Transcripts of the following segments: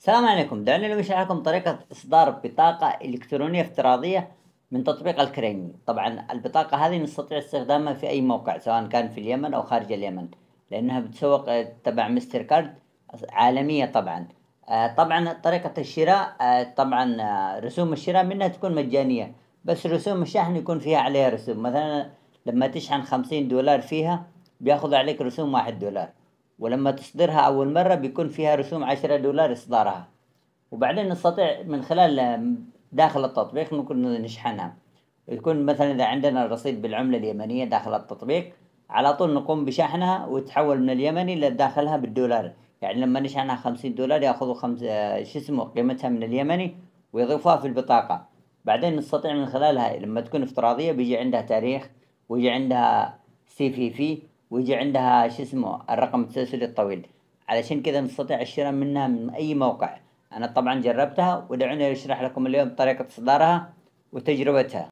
السلام عليكم دعوني نشرح لكم طريقة إصدار بطاقة إلكترونية افتراضية من تطبيق الكريمي طبعا البطاقة هذه نستطيع استخدامها في أي موقع سواء كان في اليمن أو خارج اليمن لأنها بتسوق تبع مستر كارد عالمية طبعا آه، طبعا طريقة الشراء آه، طبعا آه، رسوم الشراء منها تكون مجانية بس رسوم الشحن يكون فيها عليها رسوم مثلا لما تشحن خمسين دولار فيها بياخذ عليك رسوم واحد دولار ولما تصدرها أول مرة بيكون فيها رسوم عشرة دولار إصدارها وبعدين نستطيع من خلال داخل التطبيق ممكن نشحنها يكون مثلا إذا عندنا الرصيد بالعملة اليمنية داخل التطبيق على طول نقوم بشحنها وتحول من اليمني لداخلها بالدولار يعني لما نشحنها خمسين دولار ياخذوا خمس شو اسمه قيمتها من اليمني ويضيفوها في البطاقة بعدين نستطيع من خلالها لما تكون افتراضية بيجي عندها تاريخ ويجي عندها سي في في ويجي عندها شو اسمه الرقم التسلسلي الطويل علشان كذا نستطيع الشراء منها من اي موقع انا طبعا جربتها ودعوني اشرح لكم اليوم طريقة اصدارها وتجربتها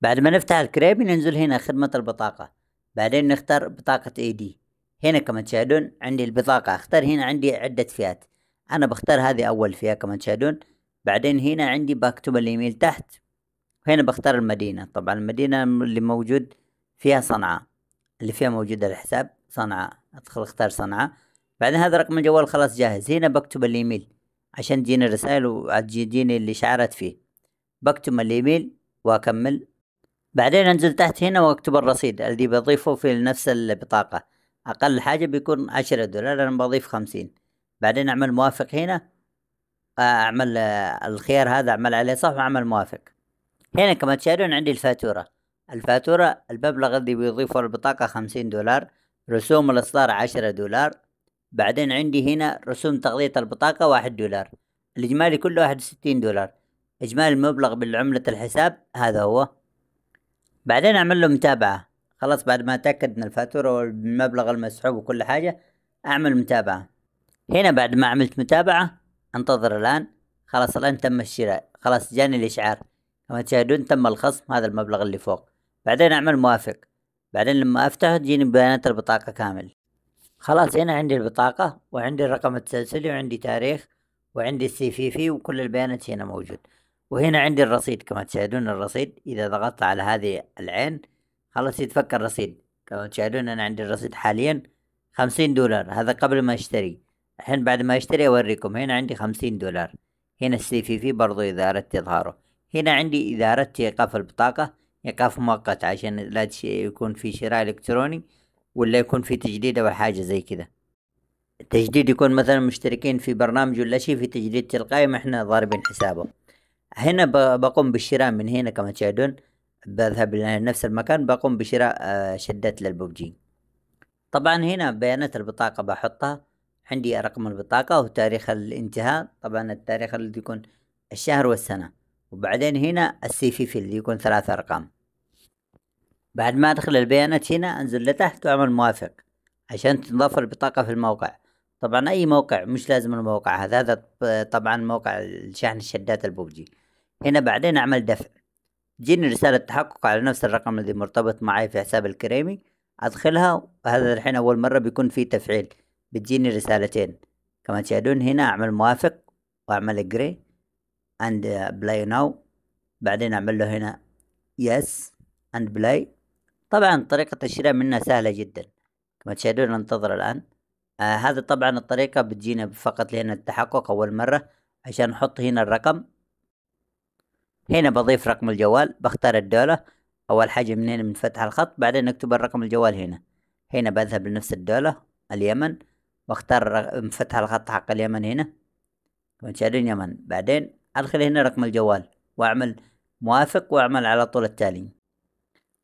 بعد ما نفتح الكريبي ننزل هنا خدمة البطاقة بعدين نختار بطاقة اي دي هنا كما تشاهدون عندي البطاقة اختار هنا عندي عدة فئات انا بختار هذه اول فئة كما تشاهدون بعدين هنا عندي بكتب الايميل تحت هنا بختار المدينة طبعا المدينة اللي موجود فيها صنعاء اللي فيها موجودة الحساب صنعاء ادخل اختار صنعاء بعدين هذا رقم الجوال خلاص جاهز هنا بكتب الايميل عشان تجيني الرسائل وتجيني شعرت فيه بكتب الايميل واكمل بعدين انزل تحت هنا واكتب الرصيد اللي بضيفه في نفس البطاقة اقل حاجة بيكون عشرة دولار انا بضيف خمسين بعدين اعمل موافق هنا اعمل الخيار هذا اعمل عليه صح واعمل موافق هنا كما تشاهدون عندي الفاتورة الفاتورة المبلغ اللي بيضيفه البطاقة خمسين دولار رسوم الإصدار عشرة دولار بعدين عندي هنا رسوم تغطية البطاقة واحد دولار الإجمالي كله واحد وستين دولار إجمالي المبلغ بالعملة الحساب هذا هو بعدين أعمل له متابعة خلاص بعد ما أتأكد من الفاتورة والمبلغ المسحوب وكل حاجة أعمل متابعة هنا بعد ما عملت متابعة انتظر الآن خلاص الآن تم الشراء خلاص جاني الإشعار كما تشاهدون تم الخصم هذا المبلغ اللي فوق بعدين أعمل موافق بعدين لما أفتحه تجيني بيانات البطاقة كامل خلاص هنا عندي البطاقة وعندي الرقم التسلسلي وعندي تاريخ وعندي السي في في وكل البيانات هنا موجود وهنا عندي الرصيد كما تشاهدون الرصيد إذا ضغطت على هذه العين خلاص يتفك الرصيد كما تشاهدون أنا عندي الرصيد حاليا خمسين دولار هذا قبل ما أشتري الحين بعد ما أشتري أوريكم هنا عندي خمسين دولار هنا السي في في برضو إذا أردت إظهاره هنا عندي إذا أردت إيقاف البطاقة ايقاف مؤقت عشان لا يكون في شراء الكتروني ولا يكون في تجديد او حاجه زي كذا التجديد يكون مثلا مشتركين في برنامج ولا شيء في تجديد تلقائي ما احنا ضاربين حسابه هنا بقوم بالشراء من هنا كما تشاهدون بذهب لنفس المكان بقوم بشراء آه، شدات للببجي طبعا هنا بيانات البطاقة بحطها عندي رقم البطاقة وتاريخ الانتهاء طبعا التاريخ اللي يكون الشهر والسنة وبعدين هنا السي في في اللي يكون ثلاث أرقام بعد ما أدخل البيانات هنا أنزل لتحت وأعمل موافق عشان تنضاف البطاقة في الموقع طبعا أي موقع مش لازم الموقع هذا هذا طبعا موقع شحن الشدات البوبجي هنا بعدين أعمل دفع تجيني رسالة تحقق على نفس الرقم الذي مرتبط معي في حساب الكريمي أدخلها وهذا الحين أول مرة بيكون في تفعيل بتجيني رسالتين كما تشاهدون هنا أعمل موافق وأعمل agree and بلاي now بعدين أعمل له هنا yes and بلاي طبعا طريقة الشراء منها سهلة جدا كما تشاهدون ننتظر الآن آه هذا طبعا الطريقة بتجينا فقط لأن التحقق أول مرة عشان نحط هنا الرقم هنا بضيف رقم الجوال بختار الدولة أول حاجة من هنا بنفتح الخط بعدين نكتب الرقم الجوال هنا هنا بذهب لنفس الدولة اليمن واختار فتح الخط حق اليمن هنا كما تشاهدون يمن بعدين أدخل هنا رقم الجوال وأعمل موافق وأعمل على طول التالي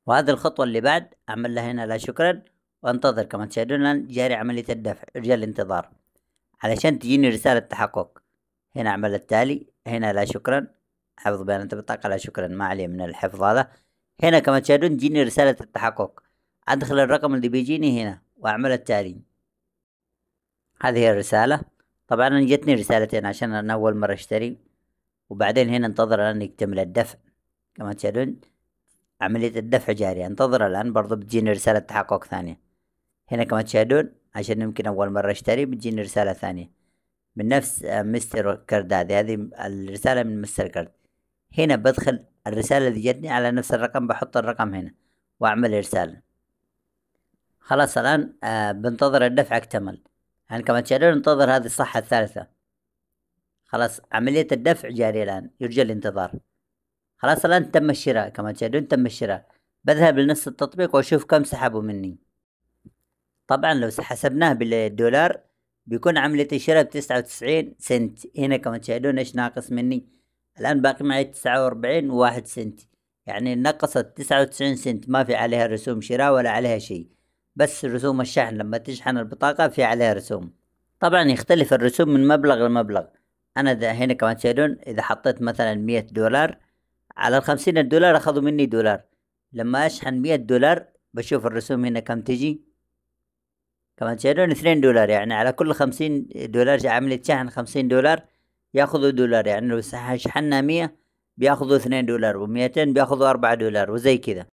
وهذه الخطوة اللي بعد أعمل لها هنا لا شكرا وانتظر كما تشاهدون جاري عملية الدفع ارجاء الانتظار علشان تجيني رسالة تحقق هنا أعمل التالي هنا لا شكرا حفظ بيانات البطاقة لا شكرا ما عليه من الحفظ هذا هنا كما تشاهدون تجيني رسالة التحقق أدخل الرقم اللي بيجيني هنا وأعمل التالي هذه هي الرسالة طبعا أنا جتني رسالتين عشان أنا أول مرة أشتري وبعدين هنا انتظر أن يكتمل الدفع كما تشاهدون عملية الدفع جارية انتظر الآن برضو بتجيني رسالة تحقق ثانية هنا كما تشاهدون عشان يمكن أول مرة أشتري بتجيني رسالة ثانية من نفس آه، مستر كارد هذه هذه الرسالة من مستر كارد هنا بدخل الرسالة اللي جتني على نفس الرقم بحط الرقم هنا وأعمل إرسال خلاص الآن آه، بنتظر الدفع اكتمل يعني كما تشاهدون انتظر هذه الصحة الثالثة خلاص عملية الدفع جارية الآن يرجى الانتظار خلاص الآن تم الشراء كما تشاهدون تم الشراء بذهب لنفس التطبيق وأشوف كم سحبوا مني طبعا لو حسبناه بالدولار بيكون عملية الشراء بتسعة وتسعين سنت هنا كما تشاهدون ايش ناقص مني الآن باقي معي تسعة وأربعين وواحد سنت يعني نقصت تسعة وتسعين سنت ما في عليها رسوم شراء ولا عليها شيء بس رسوم الشحن لما تشحن البطاقة في عليها رسوم طبعا يختلف الرسوم من مبلغ لمبلغ أنا ده هنا كما تشاهدون إذا حطيت مثلا مية دولار على الخمسين الدولار أخذوا مني دولار لما أشحن مية دولار بشوف الرسوم هنا كم تجي كمان شهرين اثنين دولار يعني على كل خمسين دولار عملية شحن خمسين دولار ياخذوا دولار يعني لو شحنا مية بياخذوا اثنين دولار وميتين بياخذوا أربعة دولار وزي كذا